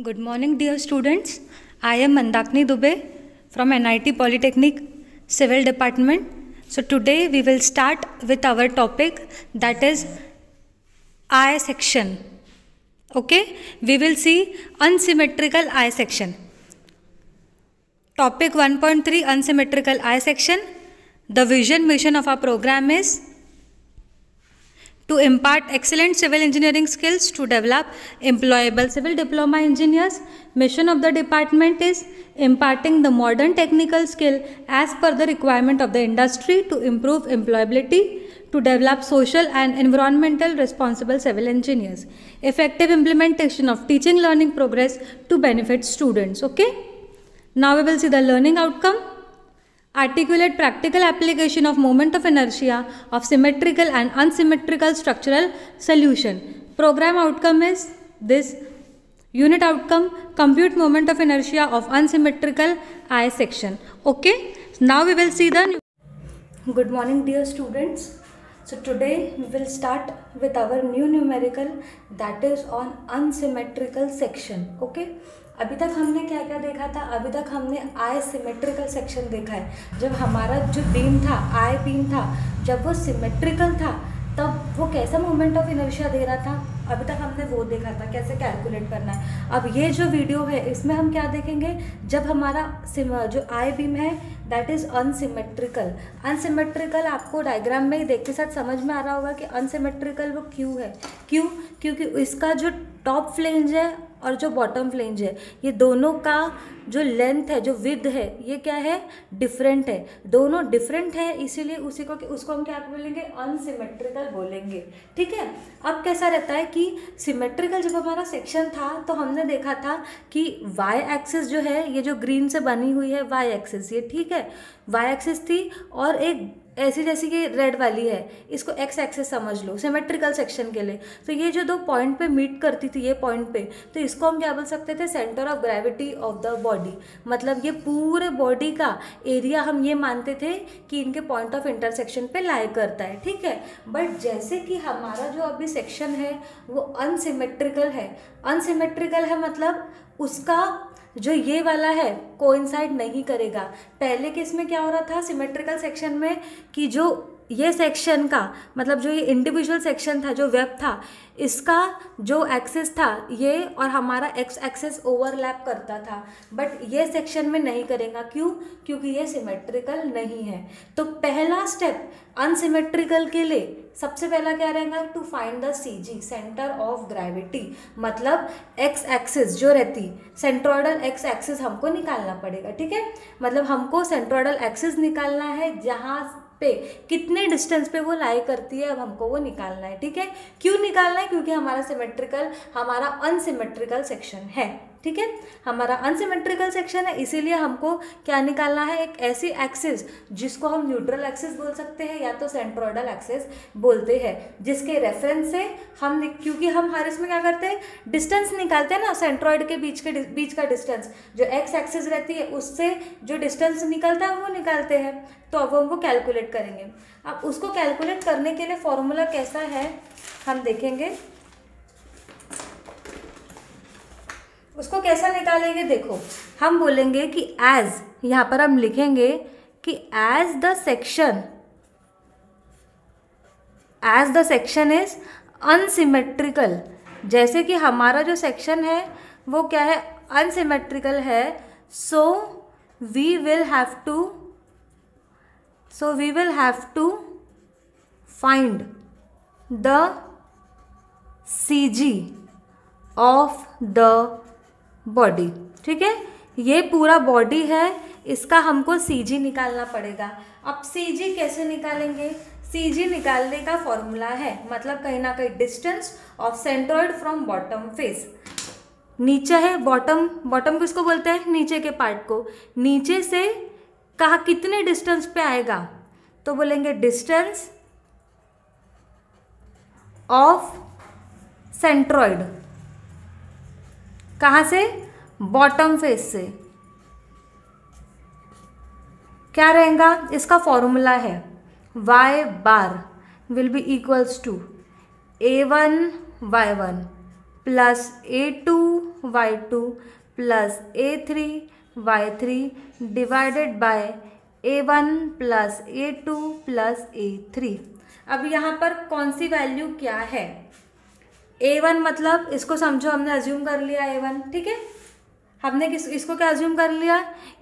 Good morning dear students I am Mandakini Dubey from N I T polytechnic civil department so today we will start with our topic that is I section okay we will see unsymmetrical I section topic one point three unsymmetrical I section the vision mission of our programme is to impart excellent civil engineering skills to develop employable civil diploma engineers. Mission of the department is imparting the modern technical skill as per the requirement of the industry to improve employability, to develop social and environmental responsible civil engineers. Effective implementation of teaching learning progress to benefit students. Okay. Now we will see the learning outcome articulate practical application of moment of inertia of symmetrical and unsymmetrical structural solution. Program outcome is this unit outcome compute moment of inertia of unsymmetrical I section. Okay, now we will see the Good morning dear students. So today we will start with our new numerical that is on unsymmetrical section. Okay. अभी तक हमने क्या क्या देखा था अभी तक हमने आय सिमेट्रिकल सेक्शन देखा है जब हमारा जो बीम था आय बीम था जब वो सिमेट्रिकल था तब वो कैसा मोमेंट ऑफ इनर्शिया दे रहा था अभी तक हमने वो देखा था कैसे कैलकुलेट करना है अब ये जो वीडियो है इसमें हम क्या देखेंगे जब हमारा जो आय बीम है दैट इज़ अनसिमेट्रिकल अनसिमेट्रिकल आपको डायग्राम में ही देख के साथ समझ में आ रहा होगा कि अनसिमेट्रिकल वो क्यों है क्यों क्योंकि इसका जो टॉप फ्लेंज है और जो बॉटम फ्लेंज है ये दोनों का जो लेंथ है जो विद है ये क्या है डिफरेंट है दोनों डिफरेंट है इसीलिए उसी को उसको हम क्या बोलेंगे अनसिमेट्रिकल बोलेंगे ठीक है अब कैसा रहता है कि सिमेट्रिकल जब हमारा सेक्शन था तो हमने देखा था कि वाई एक्सिस जो है ये जो ग्रीन से बनी हुई है वाई एक्सिस ये ठीक है वाई एक्सिस थी और एक ऐसी जैसे कि रेड वाली है इसको एक्स एक्सेस समझ लो सिमेट्रिकल सेक्शन के लिए तो ये जो दो पॉइंट पे मीट करती थी ये पॉइंट पे तो इसको हम क्या बोल सकते थे centre of gravity of the body मतलब ये पूरे बॉडी का एरिया हम ये मानते थे कि इनके पॉइंट ऑफ इंटरसेक्शन पे लाए करता है ठीक है बट जैसे कि हमारा जो अभी सेक्शन है वो अनसिमेट्रिकल है अनसिमेट्रिकल है मतलब उसका जो ये वाला है कोइंसाइड नहीं करेगा पहले किस में क्या हो रहा था सिमेट्रिकल सेक्शन में कि जो ये सेक्शन का मतलब जो ये इंडिविजुअल सेक्शन था जो वेब था इसका जो एक्सेस था ये और हमारा एक्स एक्सेस ओवरलैप करता था बट ये सेक्शन में नहीं करेगा क्यों क्योंकि ये सिमेट्रिकल नहीं है तो पहला स्टेप अनसिमेट्रिकल के लिए सबसे पहला क्या रहेगा to find the C G centre of gravity मतलब एक्स एक्सिस जो रहती सेंट्रोडल एक्स एक्सिस हमको निकालना पड़ेगा ठीक है मतलब हमको सेंट्रोडल एक्सिस निकालना है जहाँ पे कितने डिस्टेंस पे वो लाई करती है अब हमको वो निकालना है ठीक है क्यों निकालना है क्योंकि हमारा सिमेट्रिकल हमारा अनसिमेट्रिकल सेक्शन है ठीक है हमारा अनसिमेट्रिकल सेक्शन है इसीलिए हमको क्या निकालना है एक ऐसी एक्सिस जिसको हम न्यूट्रल एक्सिस बोल सकते हैं या तो सेंट्रोइडल एक्सिस बोलते हैं जिसके रेफरेंस से हम क्योंकि हम हर इसमें क्या करते हैं डिस्टेंस निकालते हैं ना सेंट्रोइड के बीच के बीच का डिस्टेंस जो एक्स एक्सिस रहती है उससे जो डिस्टेंस निकलता है वो निकालते हैं तो अब हम वो कैलकुलेट करेंगे अब उसको कैलकुलेट करने के लिए फॉर्मूला कैसा है हम देखेंगे उसको कैसा निकालेंगे देखो हम बोलेंगे कि एज यहाँ पर हम लिखेंगे कि as the section as the section is unsymmetrical जैसे कि हमारा जो सेक्शन है वो क्या है अनसिमेट्रिकल है so we will have to so we will have to find the C G of the body ठीक है ये पूरा बॉडी है इसका हमको सीजी निकालना पड़ेगा अब सीजी कैसे निकालेंगे सीजी निकालने का फॉर्मूला है मतलब कहीं ना कहीं distance of centroid from bottom face नीचे है बॉटम बॉटम किसको बोलते हैं नीचे के पार्ट को नीचे से कहा कितने डिस्टेंस पे आएगा तो बोलेंगे डिस्टेंस ऑफ सेंट्रॉइड कहाँ से बॉटम फेस से क्या रहेगा इसका फॉर्मूला है y bar will be equals to A one Y one plus A two Y two plus A three Y three divided by A one plus A two plus A three अब यहाँ पर कौन सी value क्या है ए one मतलब इसको समझो हमने अज्यूम कर लिया ए वन ठीक है हमने किस इसको क्या अज्यूम कर लिया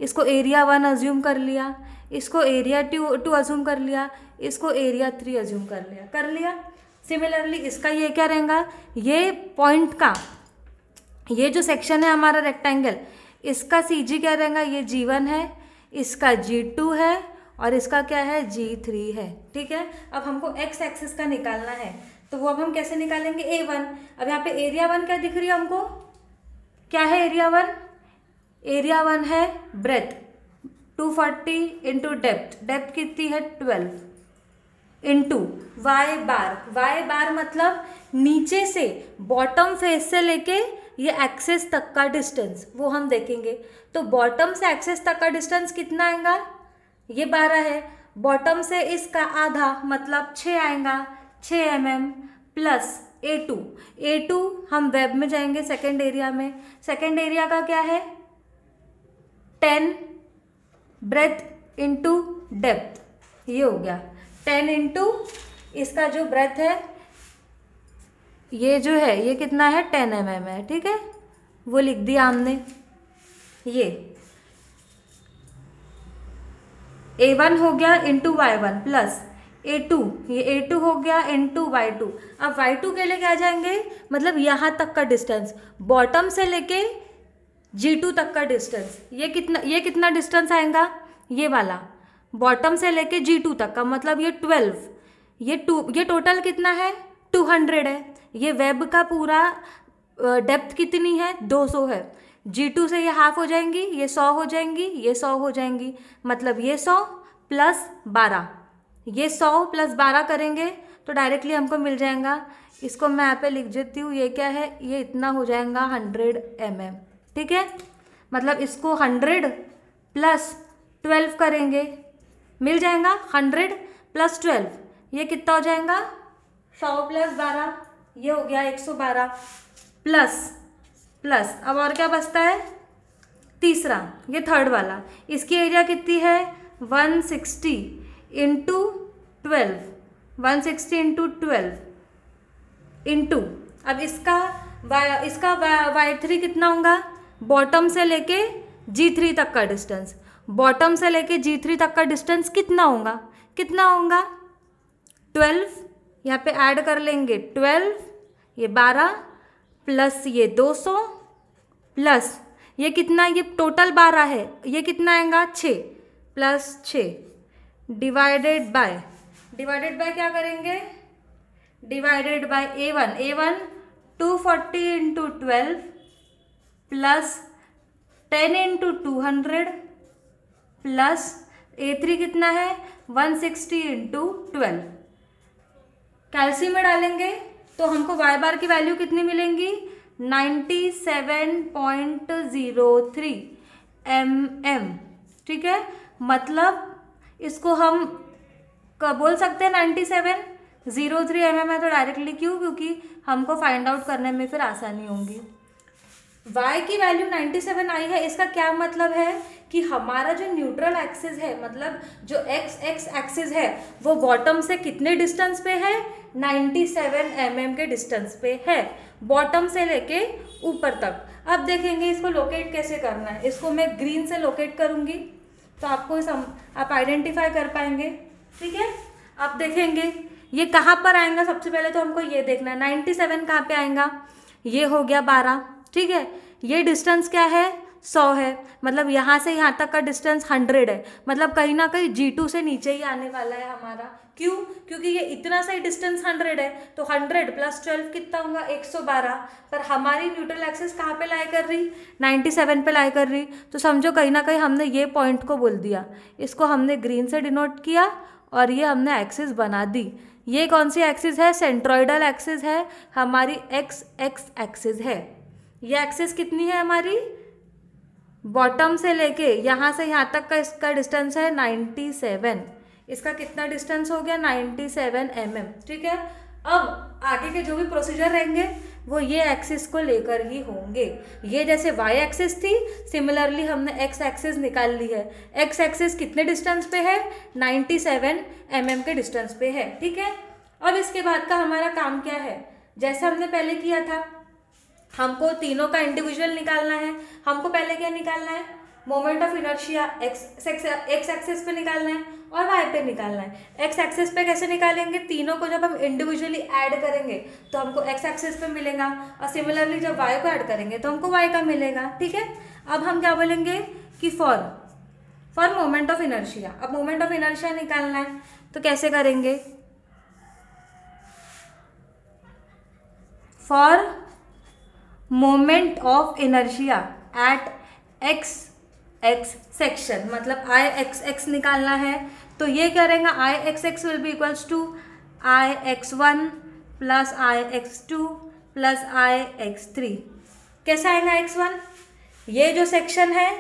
इसको एरिया वन अज्यूम कर लिया इसको एरिया टू टू अज्यूम कर लिया इसको एरिया थ्री अज्यूम कर लिया कर लिया सिमिलरली इसका ये क्या रहेगा ये पॉइंट का ये जो सेक्शन है हमारा रेक्टेंगल इसका सी जी क्या रहेगा ये जी वन है इसका जी टू है और इसका क्या है जी थ्री है ठीक है अब हमको एक्स एक्सिस का निकालना है तो वो अब हम कैसे निकालेंगे ए वन अब यहाँ पे एरिया वन क्या दिख रही है हमको क्या है एरिया वन एरिया वन है breadth two forty into depth depth कितनी है twelve into Y bar Y bar मतलब नीचे से बॉटम फेस से लेके ये एक्सेस तक का डिस्टेंस वो हम देखेंगे तो बॉटम से एक्सेस तक का डिस्टेंस कितना आएगा ये बारह है बॉटम से इसका आधा मतलब छः आएगा छः M M plus A two A two हम वेब में जाएंगे सेकेंड एरिया में सेकेंड एरिया का क्या है टेन ब्रेथ इंटू डेप्थ ये हो गया टेन इंटू इसका जो ब्रेथ है ये जो है ये कितना है टेन एम एम है ठीक है वो लिख दिया हमने ये ए वन हो गया into Y one plus A two ये ए टू हो गया एन टू वाई टू अब वाई टू के लेके आ जाएंगे मतलब यहाँ तक का डिस्टेंस बॉटम से लेके जी टू तक का डिस्टेंस ये कितना ये कितना डिस्टेंस आएगा ये वाला बॉटम से लेके जी टू तक का मतलब ये ट्वेल्व ये टू ये टोटल कितना है टू हंड्रेड है ये वेब का पूरा डेप्थ कितनी है दो सौ है जी टू से ये हाफ हो जाएंगी ये सौ हो जाएंगी ये सौ हो जाएंगी मतलब ये सौ प्लस बारह ये सौ प्लस बारह करेंगे तो डायरेक्टली हमको मिल जाएगा इसको मैं यहाँ पे लिख देती हूँ ये क्या है ये इतना हो जाएगा हंड्रेड एम एम ठीक है मतलब इसको हंड्रेड प्लस ट्वेल्व करेंगे मिल जाएगा हंड्रेड प्लस ट्वेल्व ये कितना हो जाएगा सौ प्लस बारह ये हो गया एक सौ बारह प्लस प्लस अब और क्या बचता है तीसरा ये थर्ड वाला इसकी एरिया कितनी है one sixty into twelve one sixty into twelve into अब इसका वाई इसका वाई थ्री कितना होगा बॉटम से लेके जी थ्री तक का डिस्टेंस बॉटम से लेके जी थ्री तक का डिस्टेंस कितना होगा कितना होगा ट्वेल्व यहाँ पे ऐड कर लेंगे ट्वेल्व ये बारह प्लस ये दो सौ प्लस ये कितना ये टोटल बारह है ये कितना आएगा छः प्लस छः डिवाइडेड बाय डिवाइडेड बाय क्या करेंगे divided by A one A one two forty into twelve plus ten into two hundred plus A three कितना है वन सिक्सटी इंटू ट्वेल्व कैल्शियम में डालेंगे तो हमको वाई बार की वैल्यू कितनी मिलेंगी ninety seven point zero three M M ठीक है मतलब इसको हम बोल सकते हैं ninety seven zero three M M है तो डायरेक्टली क्यों क्योंकि हमको फाइंड आउट करने में फिर आसानी होगी y की वैल्यू 97 आई है इसका क्या मतलब है कि हमारा जो न्यूट्रल एक्सिस है मतलब जो x x एक्सिस है वो बॉटम से कितने डिस्टेंस पे है 97 सेवन mm के डिस्टेंस पे है बॉटम से लेके ऊपर तक अब देखेंगे इसको लोकेट कैसे करना है इसको मैं ग्रीन से लोकेट करूँगी तो आपको सम आप आइडेंटिफाई कर पाएंगे ठीक है आप देखेंगे ये कहाँ पर आएगा सबसे पहले तो हमको ये देखना है नाइन्टी सेवन कहाँ पर आएगा ये हो गया बारह ठीक है ये डिस्टेंस क्या है सौ है मतलब यहाँ से यहाँ तक का डिस्टेंस हंड्रेड है मतलब कहीं ना कहीं जी टू से नीचे ही आने वाला है हमारा क्यों क्योंकि ये इतना सा ही डिस्टेंस हंड्रेड है तो हंड्रेड प्लस ट्वेल्व कितना होगा एक सौ बारह पर हमारी न्यूट्रल एक्सेस कहाँ पे लाई कर रही नाइन्टी सेवन पर लाई कर रही तो समझो कहीं ना कहीं हमने ये पॉइंट को बोल दिया इसको हमने ग्रीन से डिनोट किया और ये हमने एक्सेस बना दी ये कौन सी एक्सिस है सेंट्रॉइडल एक्सिस है हमारी एक्स एक्स एक्सिस है ये एक्सिस कितनी है हमारी बॉटम से लेके यहाँ से यहाँ तक का इसका डिस्टेंस है नाइन्टी सेवन इसका कितना डिस्टेंस हो गया नाइन्टी सेवन एम एम ठीक है अब आगे के जो भी प्रोसीजर रहेंगे वो ये एक्सिस को लेकर ही होंगे ये जैसे वाई एक्सिस थी सिमिलरली हमने एक्स एक्सिस निकाल ली है एक्स एक्सिस कितने डिस्टेंस पे है 97 सेवन mm के डिस्टेंस पे है ठीक है अब इसके बाद का हमारा काम क्या है जैसे हमने पहले किया था हमको तीनों का इंडिविजुअल निकालना है हमको पहले क्या निकालना है moment of inertia X X axes पे निकालना है और वाई पे निकालना है एक्स एक्सेस पे कैसे निकालेंगे तीनों को जब हम इंडिविजुअली ऐड करेंगे तो हमको एक्स एक्सेस पे मिलेगा और सिमिलरली जब वाई को ऐड करेंगे तो हमको वाई का मिलेगा ठीक है अब हम क्या बोलेंगे कि for for moment of inertia अब मोमेंट ऑफ इनर्शिया निकालना है तो कैसे करेंगे for moment of inertia at X X section मतलब आई एक्स एक्स निकालना है तो ये क्या रहेगा I X X will be equals to I X one plus I X two plus I X three कैसा आएगा एक्स वन ये जो सेक्शन है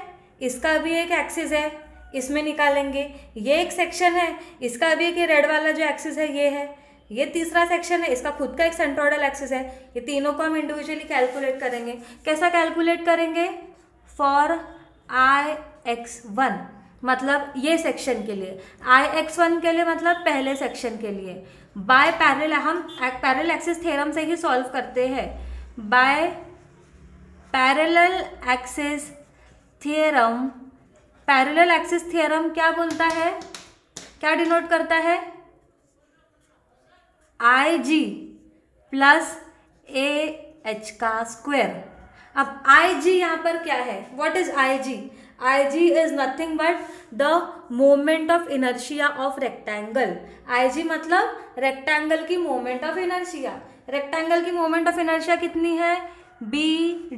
इसका भी एक एक्सिस है इसमें निकालेंगे ये एक सेक्शन है इसका भी एक रेड वाला जो एक्सिस है ये है ये तीसरा सेक्शन है इसका खुद का एक सेंट्रोडल एक्सिस है ये तीनों को हम इंडिविजुअली कैलकुलेट करेंगे कैसा कैलकुलेट करेंगे फॉर आई एक्स वन मतलब ये सेक्शन के लिए आई एक्स वन के लिए मतलब पहले सेक्शन के लिए बाय पैरल हम पैरल एक्सिस थ्योरम से ही सॉल्व करते हैं by parallel axis theorem parallel axis theorem क्या बोलता है क्या डिनोट करता है I G plus A H का स्क्वायर अब आई जी यहाँ पर क्या है what is I G I G is nothing but the moment of inertia of rectangle I G मतलब रेक्टेंगल की मोमेंट ऑफ इनर्शिया रेक्टेंगल की मोमेंट ऑफ इनर्शिया कितनी है B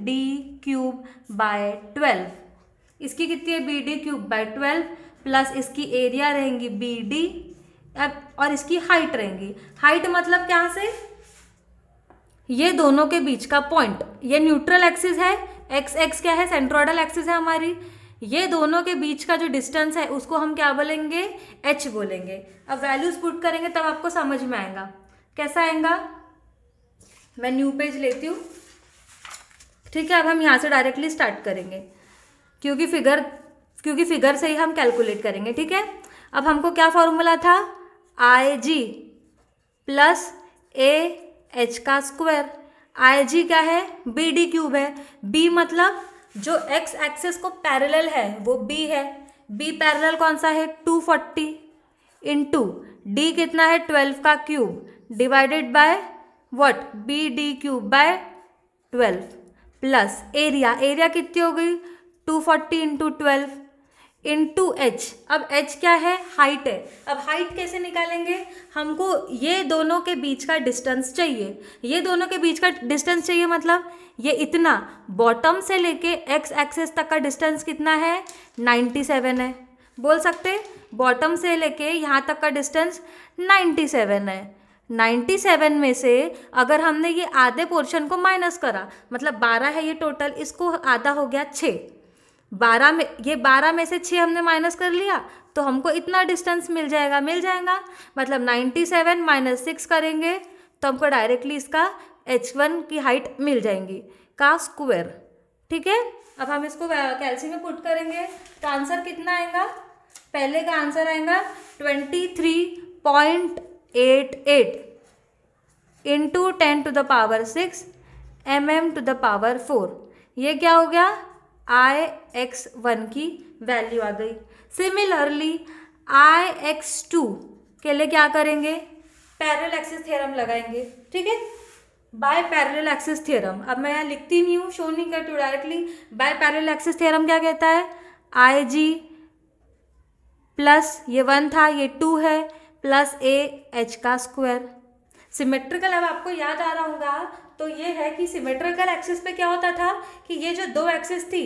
D cube by twelve इसकी कितनी है B D cube by twelve plus इसकी area रहेंगी बी डी और इसकी हाइट रहेंगी हाइट मतलब क्या से ये दोनों के बीच का पॉइंट ये न्यूट्रल एक्सिस है एक्स एक्स क्या है सेंट्रोडल एक्सिस है हमारी ये दोनों के बीच का जो डिस्टेंस है उसको हम क्या बोलेंगे एच बोलेंगे अब वैल्यूज पुट करेंगे तब आपको समझ में आएगा कैसा आएगा मैं न्यू पेज लेती हूँ ठीक है अब हम यहाँ से डायरेक्टली स्टार्ट करेंगे क्योंकि फिगर क्योंकि फिगर से ही हम कैलकुलेट करेंगे ठीक है अब हमको क्या फॉर्मूला था I G plus A H का स्क्वायर आई जी क्या है बी डी क्यूब है बी मतलब जो एक्स एक्सेस को पैरेलल है वो बी है बी पैरेलल कौन सा है टू फोर्टी इंटू डी कितना है ट्वेल्व का cube divided by what B D cube by twelve plus area area कितनी हो गई two forty into twelve into two H H क्या है हाइट है अब हाइट कैसे निकालेंगे हमको ये दोनों के बीच का डिस्टेंस चाहिए ये दोनों के बीच का डिस्टेंस चाहिए मतलब ये इतना बॉटम से लेके एक्स एक्सेस तक का डिस्टेंस कितना है नाइन्टी सेवन है बोल सकते बॉटम से लेके यहाँ तक का डिस्टेंस नाइन्टी सेवन है 97 में से अगर हमने ये आधे पोर्शन को माइनस करा मतलब 12 है ये टोटल इसको आधा हो गया छः बारह में ये बारह में से छः हमने माइनस कर लिया तो हमको इतना डिस्टेंस मिल जाएगा मिल जाएगा मतलब नाइन्टी सेवन माइनस सिक्स करेंगे तो हमको डायरेक्टली इसका एच वन की हाइट मिल जाएंगी का स्क्वेयर ठीक है अब हम इसको कैल्सी में पुट करेंगे तो आंसर कितना आएगा पहले का आंसर आएगा twenty three point eight eight into ten to the power six M M to the power four ये क्या हो गया आई एक्स वन की वैल्यू आ गई सिमिलरली आई एक्स टू के लिए क्या करेंगे पैरल एक्सिस थ्योरम लगाएंगे ठीक है बाय पैरल एक्सिस थ्योरम अब मैं यहाँ लिखती नहीं हूँ शो नहीं करती हूँ directly by parallel axis theorem क्या कहता है आई जी प्लस ये वन था ये टू है प्लस ए एच का स्क्वायर सिमेट्रिकल अब आपको याद आ रहा होगा तो ये है कि सिमेट्रिकल एक्सिस पे क्या होता था कि ये जो दो एक्सिस थी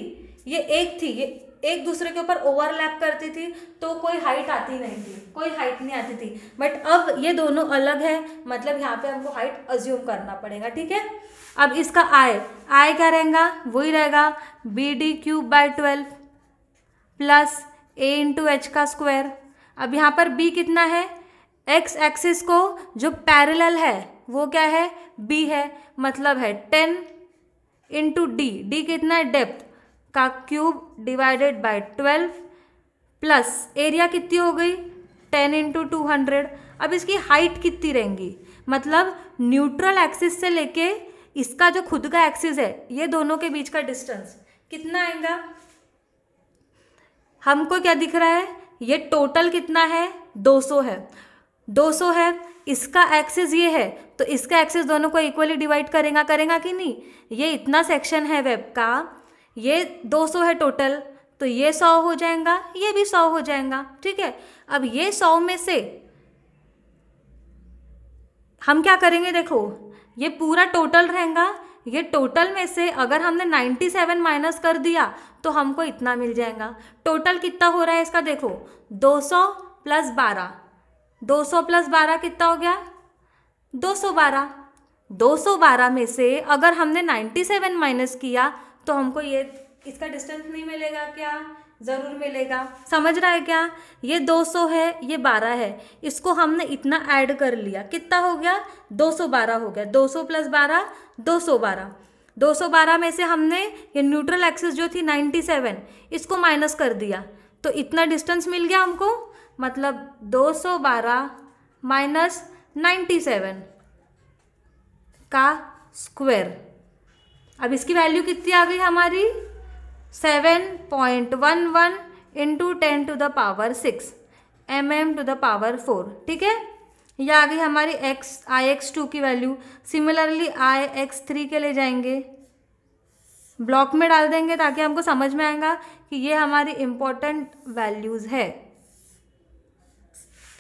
ये एक थी ये एक दूसरे के ऊपर ओवरलैप करती थी तो कोई हाइट आती नहीं थी कोई हाइट नहीं आती थी बट अब ये दोनों अलग है मतलब यहाँ पे हमको हाइट अज्यूम करना पड़ेगा ठीक है अब इसका आय आय क्या रहेगा वही रहेगा B D cube by twelve plus A into H का स्क्वायर अब यहाँ पर बी कितना है एक्स एक्सिस को जो पैरेलल है वो क्या है बी है मतलब है टेन इंटू डी डी कितना है डेप्थ का cube divided by twelve plus area कितनी हो गई टेन इंटू टू हंड्रेड अब इसकी हाइट कितनी रहेंगी मतलब न्यूट्रल एक्सिस से लेके इसका जो खुद का एक्सिस है ये दोनों के बीच का डिस्टेंस कितना आएगा हमको क्या दिख रहा है ये टोटल कितना है 200 है 200 है इसका एक्सेस ये है तो इसका एक्सेस दोनों को इक्वली डिवाइड करेगा करेगा कि नहीं ये इतना सेक्शन है वेब का ये 200 है टोटल तो ये 100 हो जाएगा ये भी 100 हो जाएगा ठीक है अब ये 100 में से हम क्या करेंगे देखो ये पूरा टोटल रहेगा ये टोटल में से अगर हमने 97 माइनस कर दिया तो हमको इतना मिल जाएगा टोटल कितना हो रहा है इसका देखो 200 प्लस 12 दो सौ प्लस बारह कितना हो गया दो सौ बारह दो सौ बारह में से अगर हमने नाइन्टी सेवन माइनस किया तो हमको ये इसका डिस्टेंस नहीं मिलेगा क्या ज़रूर मिलेगा समझ रहा है क्या ये 200 है ये 12 है इसको हमने इतना ऐड कर लिया कितना हो गया 212 हो गया 200 प्लस 12 212 212 में से हमने ये न्यूट्रल एक्सिस जो थी 97 इसको माइनस कर दिया तो इतना डिस्टेंस मिल गया हमको मतलब 212 माइनस 97 का स्क्वायर अब इसकी वैल्यू कितनी आ गई हमारी 7.11 point one one into ten to the power six M M to the power four ठीक है यह आ गई हमारी एक्स आई एक्स टू की value similarly I X three के ले जाएंगे ब्लॉक में डाल देंगे ताकि हमको समझ में आएगा कि ये हमारी इम्पोर्टेंट वैल्यूज़ है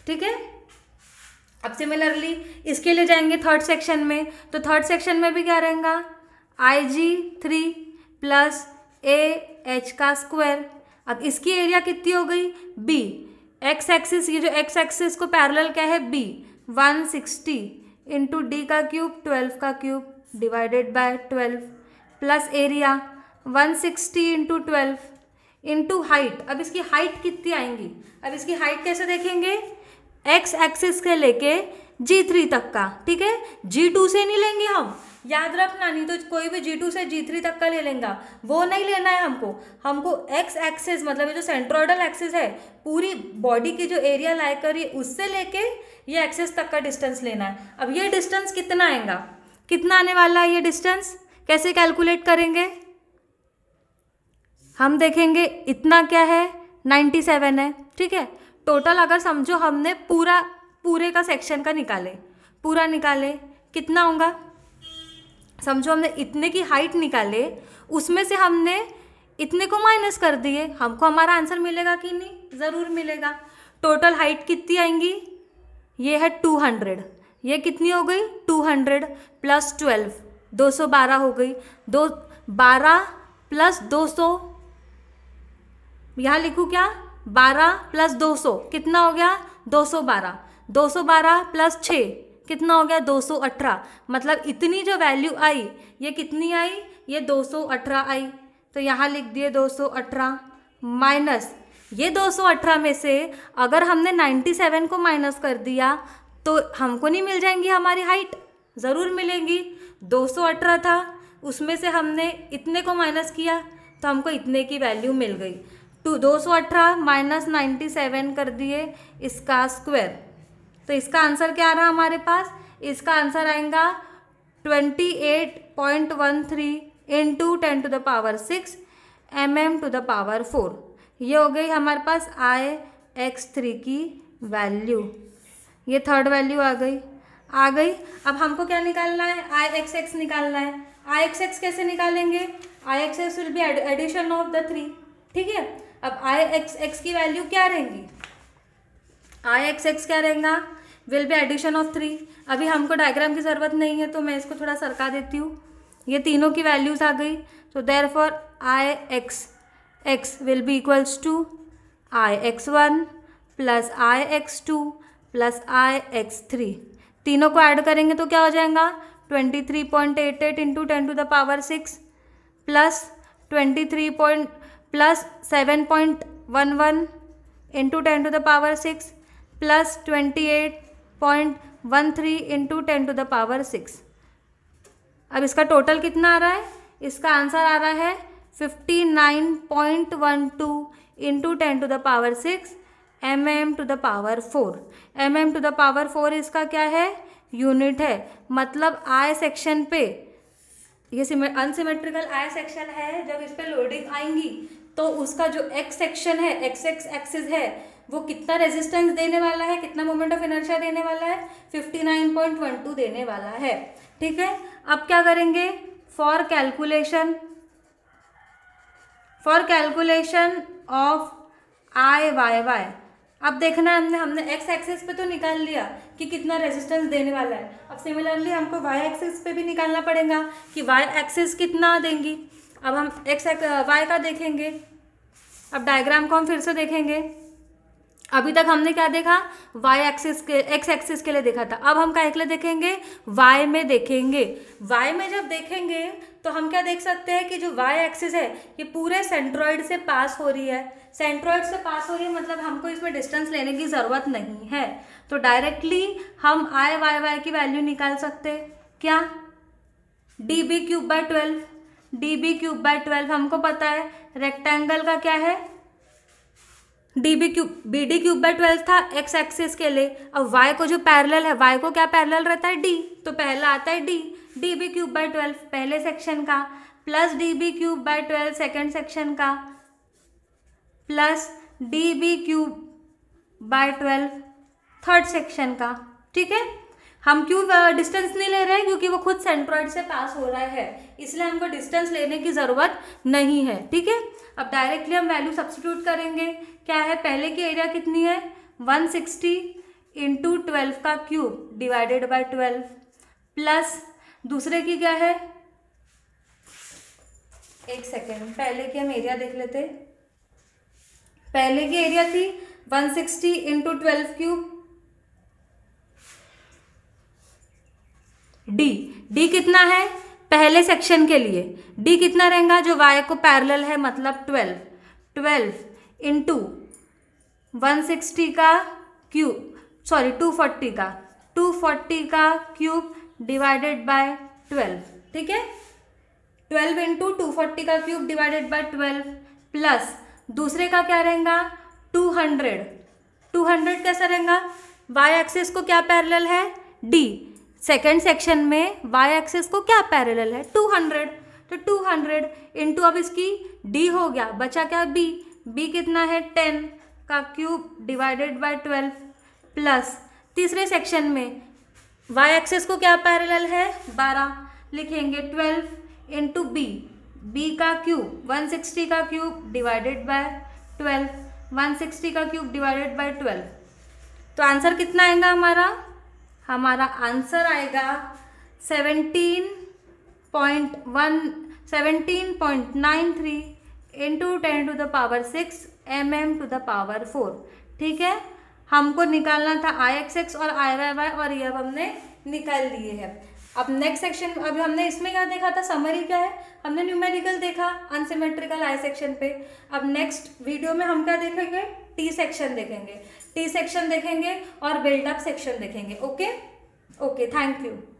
ठीक है अब सिमिलरली इसके लिए जाएंगे थर्ड सेक्शन में तो थर्ड सेक्शन में भी क्या रहेगा I G three plus A H का स्क्वायर अब इसकी एरिया कितनी हो गई बी एक्स एक्सिस ये जो एक्स एक्सिस को पैरेलल क्या है B one sixty into D का क्यूब ट्वेल्व का cube divided by twelve plus area one sixty into twelve into height अब इसकी हाइट कितनी आएंगी अब इसकी हाइट कैसे देखेंगे एक्स एक्सिस के लेके जी थ्री तक का ठीक है जी टू से नहीं लेंगे हम याद रखना नहीं तो कोई भी जी टू से जी थ्री तक का ले लेंगे वो नहीं लेना है हमको हमको एक्स एक्सेस मतलब ये जो सेंट्रोइडल एक्सेस है पूरी बॉडी की जो एरिया लाइक करी उससे लेके ये एक्सेस तक का डिस्टेंस लेना है अब ये डिस्टेंस कितना आएगा कितना आने वाला है ये डिस्टेंस कैसे कैलकुलेट करेंगे हम देखेंगे इतना क्या है नाइन्टी सेवन है ठीक है टोटल अगर समझो हमने पूरा पूरे का सेक्शन का निकाले पूरा निकाले कितना होगा समझो हमने इतने की हाइट निकाले उसमें से हमने इतने को माइनस कर दिए हमको हमारा आंसर मिलेगा कि नहीं ज़रूर मिलेगा टोटल हाइट कितनी आएंगी ये है टू हंड्रेड ये कितनी हो गई टू हंड्रेड प्लस ट्वेल्व दो सौ बारह हो गई दो बारह प्लस दो सौ यहाँ लिखूँ क्या बारह प्लस दो सौ कितना हो गया दो सौ बारह दो सौ बारह प्लस छः कितना हो गया दो सौ अठारह मतलब इतनी जो वैल्यू आई ये कितनी आई ये दो सौ अठारह आई तो यहाँ लिख दिए दो सौ अठारह माइनस ये दो सौ अठारह में से अगर हमने नाइन्टी सेवन को माइनस कर दिया तो हमको नहीं मिल जाएंगी हमारी हाइट ज़रूर मिलेंगी दो सौ अठारह था उसमें से हमने इतने को माइनस किया तो हमको इतने की वैल्यू मिल गई टू दो सौ अठारह माइनस नाइन्टी सेवन कर दिए इसका स्क्वायर तो इसका आंसर क्या आ रहा हमारे पास इसका आंसर आएगा twenty eight point one three into ten to the power six M M to the power four ये हो गई हमारे पास आई एक्स थ्री की वैल्यू ये थर्ड वैल्यू आ गई आ गई अब हमको क्या निकालना है आई एक्स एक्स निकालना है आई एक्स एक्स कैसे निकालेंगे I X X will be addition of the three ठीक है अब आई एक्स एक्स की वैल्यू क्या रहेंगी आई एक्स एक्स क्या रहेगा will be addition of three अभी हमको डायग्राम की ज़रूरत नहीं है तो मैं इसको थोड़ा सरका देती हूँ ये तीनों की वैल्यूज़ आ गई तो therefore I X X will be equals to I X one plus I X two plus I X three तीनों को ऐड करेंगे तो क्या हो जाएगा twenty three point eight eight into ten to the power six plus twenty three point plus seven point one one into ten to the power six plus twenty eight point one three into ten to the power six अब इसका total कितना आ रहा है इसका answer आ रहा है fifty nine point one two into ten to the power six M M to the power four M M to the power four इसका क्या है यूनिट है मतलब आय सेक्शन पे ये अनसिमेट्रिकल आय सेक्शन है जब इस पर लोडिंग आएंगी तो उसका जो एक्स सेक्शन है एक्स एक्स एक्सिस है वो कितना रेजिस्टेंस देने वाला है कितना मोमेंट ऑफ इनर्शिया देने वाला है fifty nine point one two देने वाला है ठीक है अब क्या करेंगे for calculation for calculation of I Y Y अब देखना है हमने हमने एक्स एक्सिस पे तो निकाल लिया कि कितना रेजिस्टेंस देने वाला है अब सिमिलरली हमको वाई एक्सिस पे भी निकालना पड़ेगा कि वाई एक्सिस कितना देंगी अब हम एक्स वाई का देखेंगे अब डायग्राम को हम फिर से देखेंगे अभी तक हमने क्या देखा वाई एक्सिस के एक्स एक्सिस के लिए देखा था अब हम क्या के लिए देखेंगे वाई में देखेंगे वाई में जब देखेंगे तो हम क्या देख सकते हैं कि जो वाई एक्सिस है ये पूरे सेंट्रॉइड से पास हो रही है सेंट्रॉइड से पास हो रही है मतलब हमको इसमें डिस्टेंस लेने की ज़रूरत नहीं है तो डायरेक्टली हम आई वाई वाई की वैल्यू निकाल सकते क्या D B cube by twelve D B cube by twelve हमको पता है रेक्टेंगल का क्या है D B cube B D cube by twelve था एक्स एक्सिस के लिए अब वाई को जो पैरेलल है वाई को क्या पैरेलल रहता है डी तो पहला आता है D D B cube by twelve पहले सेक्शन का plus D B cube by twelve second section का plus D B cube by twelve third section का ठीक है हम क्यों डिस्टेंस नहीं ले रहे हैं क्योंकि वो खुद सेंट्रॉइड से पास हो रहा है इसलिए हमको डिस्टेंस लेने की ज़रूरत नहीं है ठीक है अब डायरेक्टली हम वैल्यू सब्सटीट्यूट करेंगे क्या है पहले की एरिया कितनी है वन सिक्सटी इंटू ट्वेल्व का cube divided by twelve plus दूसरे की क्या है एक सेकेंड पहले की हम एरिया देख लेते पहले की एरिया थी one sixty into twelve cube D D कितना है पहले सेक्शन के लिए डी कितना रहेगा जो वाई को पैरेलल है मतलब twelve twelve into one sixty का क्यूब सॉरी टू फोर्टी का टू फोर्टी का क्यूब डिवाइडेड बाय ट्वेल्व ठीक है ट्वेल्व इंटू टू फोर्टी का cube divided by twelve plus दूसरे का क्या रहेगा टू हंड्रेड टू हंड्रेड कैसा रहेगा वाई एक्सिस को क्या पैरेलल है डी सेकेंड सेक्शन में वाई एक्सेस को क्या पैरेलल है टू हंड्रेड तो टू हंड्रेड इंटू अब इसकी डी हो गया बचा क्या बी बी कितना है टेन का cube divided by twelve plus तीसरे सेक्शन में वाई एक्सेस को क्या पैरेलल है बारह लिखेंगे ट्वेल्व इंटू बी बी का क्यूब वन सिक्सटी का cube divided by twelve one sixty का क्यूब डिवाइडेड बाय ट्वेल्व तो आंसर कितना आएगा हमारा हमारा आंसर आएगा seventeen point one seventeen point nine three into ten to the power six M M to the power four ठीक है हमको निकालना था आई एक्स एक्स और आई वाई वाई और ये अब हमने निकाल लिए हैं अब नेक्स्ट सेक्शन अभी हमने इसमें क्या देखा था समरी क्या है हमने न्यूमेरिकल देखा अनसिमेट्रिकल आई सेक्शन पे अब नेक्स्ट वीडियो में हम क्या देखेंगे टी सेक्शन देखेंगे टी सेक्शन देखेंगे और बिल्डअप सेक्शन देखेंगे ओके ओके थैंक यू